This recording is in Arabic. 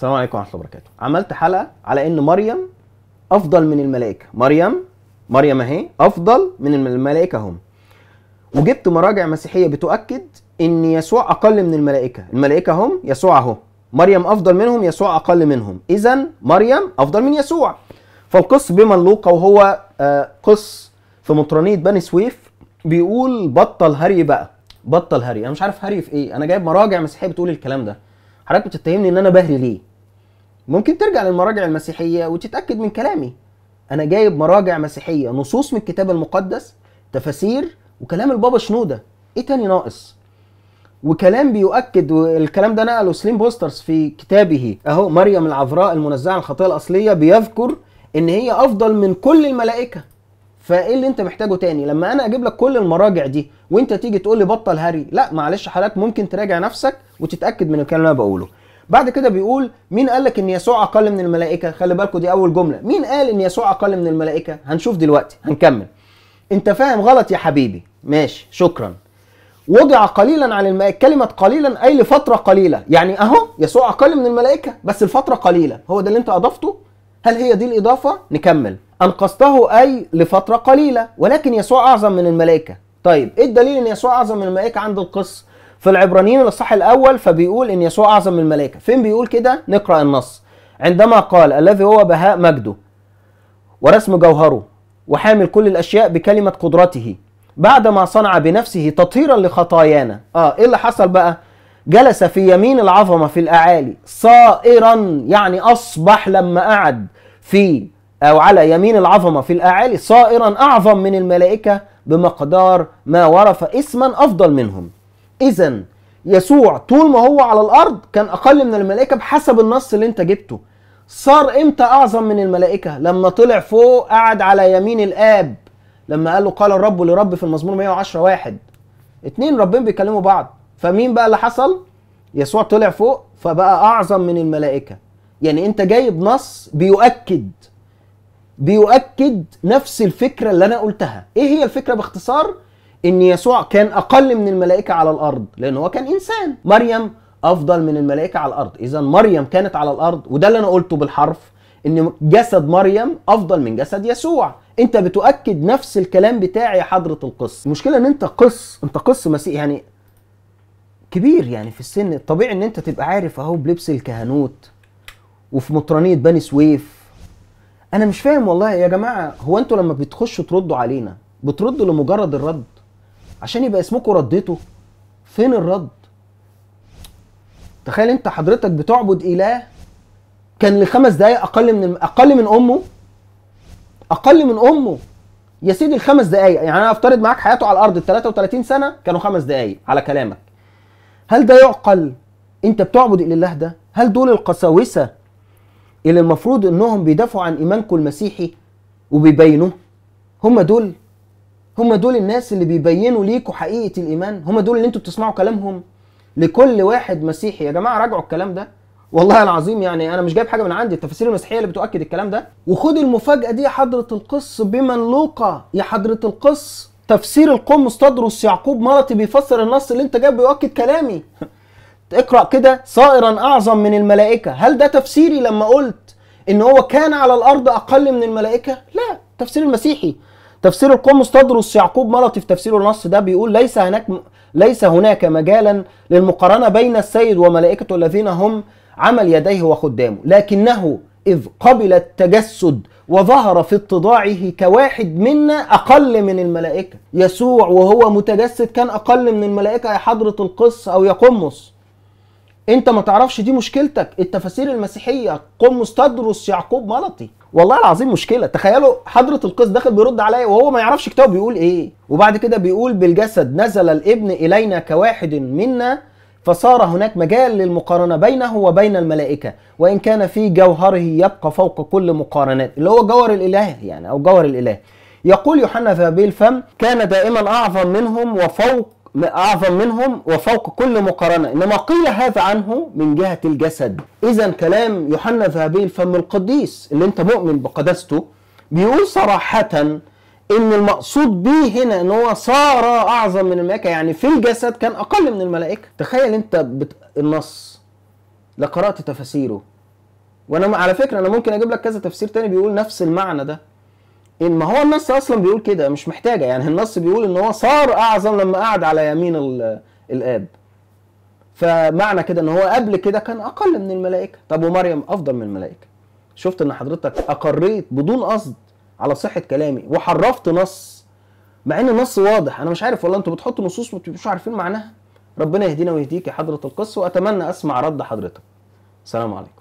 السلام عليكم ورحمه الله وبركاته عملت حلقه على ان مريم افضل من الملائكه مريم مريم اهي افضل من الملائكه هم وجبت مراجع مسيحيه بتؤكد ان يسوع اقل من الملائكه الملائكه هم يسوع اهو مريم افضل منهم يسوع اقل منهم اذا مريم افضل من يسوع فالقس بمن لوقا وهو آه، قس في مطرانيه بني سويف بيقول بطل هري بقى بطل هري انا مش عارف هري في ايه انا جايب مراجع مسيحيه بتقول الكلام ده حضرتك بتتهمني ان انا بهري ليه ممكن ترجع للمراجع المسيحيه وتتاكد من كلامي انا جايب مراجع مسيحيه نصوص من الكتاب المقدس تفاسير وكلام البابا شنوده ايه تاني ناقص وكلام بيؤكد والكلام ده نقله سليم بوسترز في كتابه اهو مريم العذراء المنزعه عن الخطيه الاصليه بيذكر ان هي افضل من كل الملائكه فايه اللي انت محتاجه تاني لما انا اجيب لك كل المراجع دي وانت تيجي تقول لي بطل هري لا معلش حضرتك ممكن تراجع نفسك وتتاكد من الكلام اللي انا بقوله بعد كده بيقول مين قال لك ان يسوع اقل من الملائكه خلي بالكوا دي اول جمله مين قال ان يسوع اقل من الملائكه هنشوف دلوقتي هنكمل انت فاهم غلط يا حبيبي ماشي شكرا وضع قليلا عن الملائكه كلمه قليلا اي لفتره قليله يعني اهو يسوع اقل من الملائكه بس الفتره قليله هو ده اللي انت اضفته هل هي دي الاضافه نكمل انقذته اي لفتره قليله ولكن يسوع اعظم من الملائكه طيب ايه الدليل ان يسوع اعظم من الملائكه عند القصة؟ في العبرانيين الاصحاح الاول فبيقول ان يسوع اعظم من الملائكه فين بيقول كده نقرا النص عندما قال الذي هو بهاء مجده ورسم جوهره وحامل كل الاشياء بكلمه قدرته بعد ما صنع بنفسه تطهيرا لخطايانا اه ايه اللي حصل بقى جلس في يمين العظمه في الاعالي صائرا يعني اصبح لما قعد في او على يمين العظمه في الاعالي صائرا اعظم من الملائكه بمقدار ما ورث اسما افضل منهم اذا يسوع طول ما هو على الارض كان اقل من الملائكه بحسب النص اللي انت جبته صار امتى اعظم من الملائكه لما طلع فوق قعد على يمين الاب لما قال له قال الرب لرب في المزمور 110 واحد اتنين ربين بيكلموا بعض فمين بقى اللي حصل يسوع طلع فوق فبقى اعظم من الملائكه يعني انت جايب نص بيؤكد بيؤكد نفس الفكره اللي انا قلتها ايه هي الفكره باختصار ان يسوع كان اقل من الملائكه على الارض لان هو كان انسان مريم افضل من الملائكه على الارض اذا مريم كانت على الارض وده اللي انا قلته بالحرف ان جسد مريم افضل من جسد يسوع انت بتؤكد نفس الكلام بتاعي يا حضره القس المشكله ان انت قس انت قس مسيح يعني كبير يعني في السن الطبيعي ان انت تبقى عارف اهو بلبس الكهنوت وفي مطرانيه بني سويف انا مش فاهم والله يا جماعه هو انتوا لما بتخشوا تردوا علينا بتردوا لمجرد الرد عشان يبقى اسمكم رديته فين الرد تخيل انت حضرتك بتعبد اله كان لخمس دقايق اقل من اقل من امه اقل من امه يا سيدي الخمس دقايق يعني انا افترض معاك حياته على الارض ال 33 سنه كانوا خمس دقايق على كلامك هل ده يعقل انت بتعبد الاله ده هل دول القساوسه اللي المفروض انهم بيدافعوا عن ايمانكم المسيحي وبيبينوه هم دول هم دول الناس اللي بيبينوا ليكوا حقيقه الايمان هم دول اللي انتوا بتسمعوا كلامهم لكل واحد مسيحي يا جماعه راجعوا الكلام ده والله العظيم يعني انا مش جايب حاجه من عندي التفاسير المسيحيه اللي بتؤكد الكلام ده وخد المفاجاه دي يا حضره القس بمن لوقا يا حضره القس تفسير القمص مستدرس يعقوب ملطي بيفسر النص اللي انت جايبه يؤكد كلامي اقرا كده صائرا اعظم من الملائكه هل ده تفسيري لما قلت ان هو كان على الارض اقل من الملائكه لا تفسير المسيحي تفسير القمص تدرس يعقوب مرتي في تفسير النص ده بيقول ليس هناك ليس هناك مجالا للمقارنه بين السيد وملائكته الذين هم عمل يديه وخدامه لكنه اذ قبل التجسد وظهر في اتضاعه كواحد منا اقل من الملائكه يسوع وهو متجسد كان اقل من الملائكه يا حضره القس او يا قمص انت ما تعرفش دي مشكلتك التفاسير المسيحيه قم مستدرس يعقوب ملطي والله العظيم مشكله تخيلوا حضره القس داخل بيرد عليا وهو ما يعرفش كتابه بيقول ايه وبعد كده بيقول بالجسد نزل الابن الينا كواحد منا فصار هناك مجال للمقارنه بينه وبين الملائكه وان كان في جوهره يبقى فوق كل مقارنات اللي هو جوهر الاله يعني او جوهر الاله يقول يوحنا فبيل فم كان دائما اعظم منهم وفوق أعظم منهم وفوق كل مقارنة إنما قيل هذا عنه من جهة الجسد إذا كلام يوحنا الذهبي الفم القديس اللي أنت مؤمن بقداسته بيقول صراحة إن المقصود به هنا إن هو صار أعظم من الملائكة يعني في الجسد كان أقل من الملائكة تخيل أنت بت... النص لقرأت تفاسيره وأنا على فكرة أنا ممكن أجيب لك كذا تفسير تاني بيقول نفس المعنى ده ان ما هو النص اصلا بيقول كده مش محتاجه يعني النص بيقول ان هو صار اعظم لما قعد على يمين الاب فمعنى كده ان هو قبل كده كان اقل من الملائكه طب ومريم افضل من الملائكه شفت ان حضرتك اقريت بدون قصد على صحه كلامي وحرفت نص مع ان النص واضح انا مش عارف والله انتوا بتحطوا نصوص ما بتبقوش عارفين معناها ربنا يهدينا ويهديك يا حضره القس واتمنى اسمع رد حضرتك سلام عليكم